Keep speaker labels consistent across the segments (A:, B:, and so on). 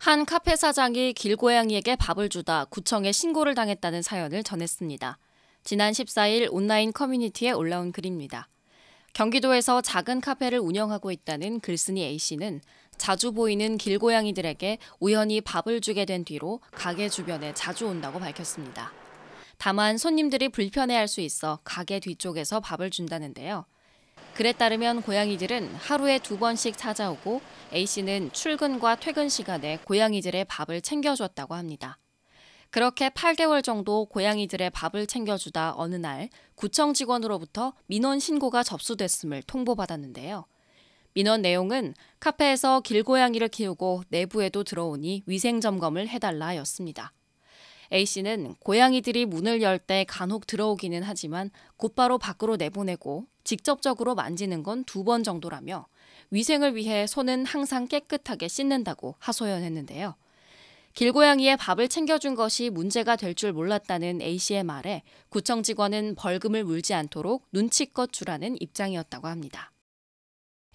A: 한 카페 사장이 길고양이에게 밥을 주다 구청에 신고를 당했다는 사연을 전했습니다. 지난 14일 온라인 커뮤니티에 올라온 글입니다. 경기도에서 작은 카페를 운영하고 있다는 글쓴이 A씨는 자주 보이는 길고양이들에게 우연히 밥을 주게 된 뒤로 가게 주변에 자주 온다고 밝혔습니다. 다만 손님들이 불편해할 수 있어 가게 뒤쪽에서 밥을 준다는데요. 그에 따르면 고양이들은 하루에 두 번씩 찾아오고 A씨는 출근과 퇴근 시간에 고양이들의 밥을 챙겨주었다고 합니다. 그렇게 8개월 정도 고양이들의 밥을 챙겨주다 어느 날 구청 직원으로부터 민원 신고가 접수됐음을 통보받았는데요. 민원 내용은 카페에서 길고양이를 키우고 내부에도 들어오니 위생 점검을 해달라였습니다. A씨는 고양이들이 문을 열 때 간혹 들어오기는 하지만 곧바로 밖으로 내보내고 직접적으로 만지는 건 두 번 정도라며 위생을 위해 손은 항상 깨끗하게 씻는다고 하소연했는데요. 길고양이의 밥을 챙겨준 것이 문제가 될 줄 몰랐다는 A씨의 말에 구청 직원은 벌금을 물지 않도록 눈치껏 주라는 입장이었다고 합니다.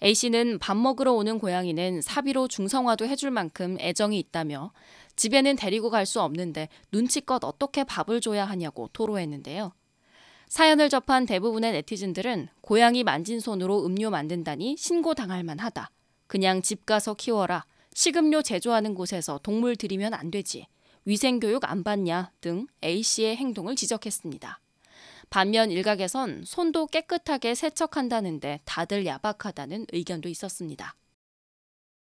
A: A씨는 밥 먹으러 오는 고양이는 사비로 중성화도 해줄 만큼 애정이 있다며 집에는 데리고 갈 수 없는데 눈치껏 어떻게 밥을 줘야 하냐고 토로했는데요. 사연을 접한 대부분의 네티즌들은 고양이 만진 손으로 음료 만든다니 신고당할 만하다. 그냥 집 가서 키워라. 식음료 제조하는 곳에서 동물 들이면 안 되지. 위생교육 안 받냐 등 A씨의 행동을 지적했습니다. 반면 일각에선 손도 깨끗하게 세척한다는데 다들 야박하다는 의견도 있었습니다.